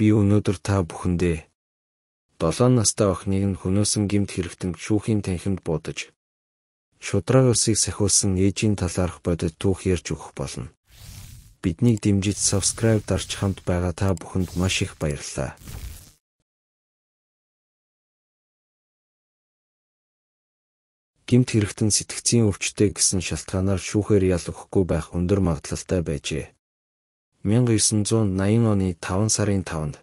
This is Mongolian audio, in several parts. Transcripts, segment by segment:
Би өнөөдөр та бүхэндээ 7 настай охиныг нь хөнөөсөн гимт хэрэгтэн шүүхийн танхимд буудаж шудраг усыг сахиулсан ээжийн талаарх бодит түүх ярьж өгөх болно. Биднийг дэмжиж subscribe дарж хамт байгаа та бүхэнд маш их баярлалаа. гимт хэрэгтэн сэтгцийн өвчтэй гэсэн шалтгаанаар шүүхээр ял өгөхгүй байх өндөр магадлалтай байжээ. 1980 оны 5 сарын 5-нд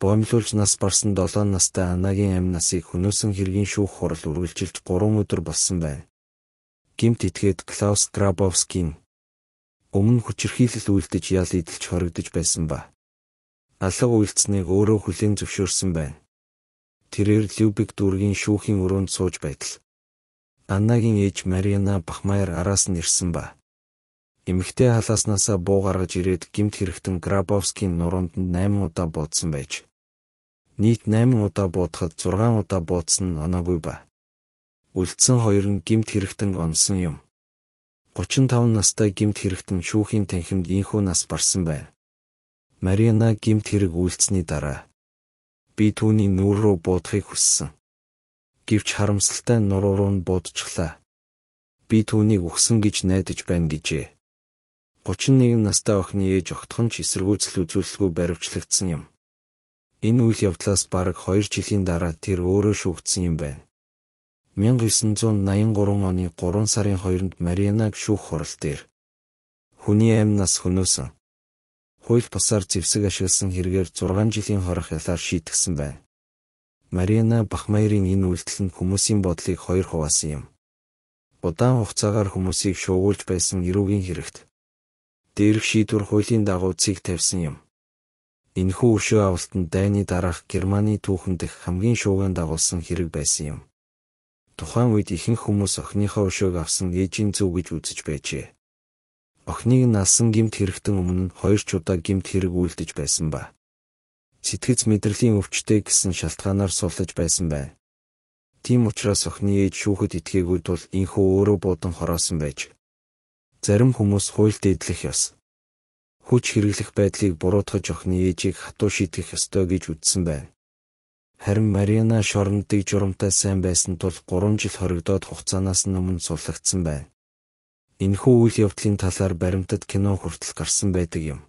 боомлуулж нас барсан 7 настай Анагийн амь насыг хөнөөсөн хэргийн шүүх хурал үргэлжилж 3 өдөр болсон байна. Гэмт итгээд Клаус Грабовскийн өмнө хүчирхийлэл үйлдэж ял идэлж хоригдож байсан ба. Алга үйлцнийг өөрөө хүлээн зөвшөөрсөн байна. Тэрээр Любик дүүргийн шүүхийн өрөөнд сууж байтал Анагийн ээж Марина Бахмаяр араас нь ирсэн ба эмэгтэй халааснасаа буу гаргаж ирээд гимт хэрэгтэн Грабовскийн нуруунд нь 8 удаа буудсан байж. Нийт 8 удаа буудахад 6 удаа буудсан нь оноогүй ба. Үлдсэн хоёр нь гимт хэрэгтэн онсон юм. 35 настай гимт хэрэгтэн шүүхийн танхимд ийхүү нас барсан байна. Марина гимт хэрэг үйлцсэний дараа би түүний нүүр рүү буудахыг хүссэн. Гэвч харамсалтай нуруу руу нь буудчихлаа. Би түүнийг өгсөн гэж найдаж байна гэжээ. 31 настай охины ээж огтхон ч эсэргүүцэл үзүүлэлгүй баривчлагдсан юм. Энэ үйл явдлаас бараг 2 жилийн дараа тэр өөрөө шүүгдсэн юм байна. 1983 оны 3 сарын 2-нд Маринаг шүүх хурал дээр хүний амь нас хөнөөсөн. Хууль бусаар зэвсэг ашигласан хэрэгээр 6 жилийн хорох ялаар шийтгсэн байна. Марина Бахмаярийн энэ үйлдэл нь хүмүүсийн бодлыг хоёр хуваасан юм. Удаан хугацаагаар хүмүүсийг шуугуулж байсан эрүүгийн хэрэгт дээрх шийдвэр хуулийн дагуу цэг тавьсан юм. Энэхүү өшөө авалтанд дайны дараах Германы түүхэн дэх хамгийн шуугиан дагуулсан хэрэг байсан юм. Тухайн үед ихэнх хүмүүс охиныхоо өшөөг авсан ээжийн зөв гэж үзэж байжээ. Охиныг налсан гимт хэрэгтэн өмнө хоёр ч удаа гимт хэрэг үйлдэж байсан ба. Сэтгэц мэдрэлийн өвчтэй гэсэн шалтгаанаар сулж байсан байна. Тийм учраас охины ээж шүүхэд итгээгүй тул энхүү өөрөө буудан хороосон байж Зарим хүмүүс хуйлд идэх ёс. Хүч хэрэглэх байдлыг буруутгаж охины ээжийг хатуу шийтгэх ёстой гэж үзсэн байна. Харин Марина шорондыг журамтай сайн байсан тул 3 жил хоригдоод хугацаанаас өмнө суллагдсан байна. Энэхүү үйл явдлын талаар баримтат кино хүртэл гарсан байдаг юм.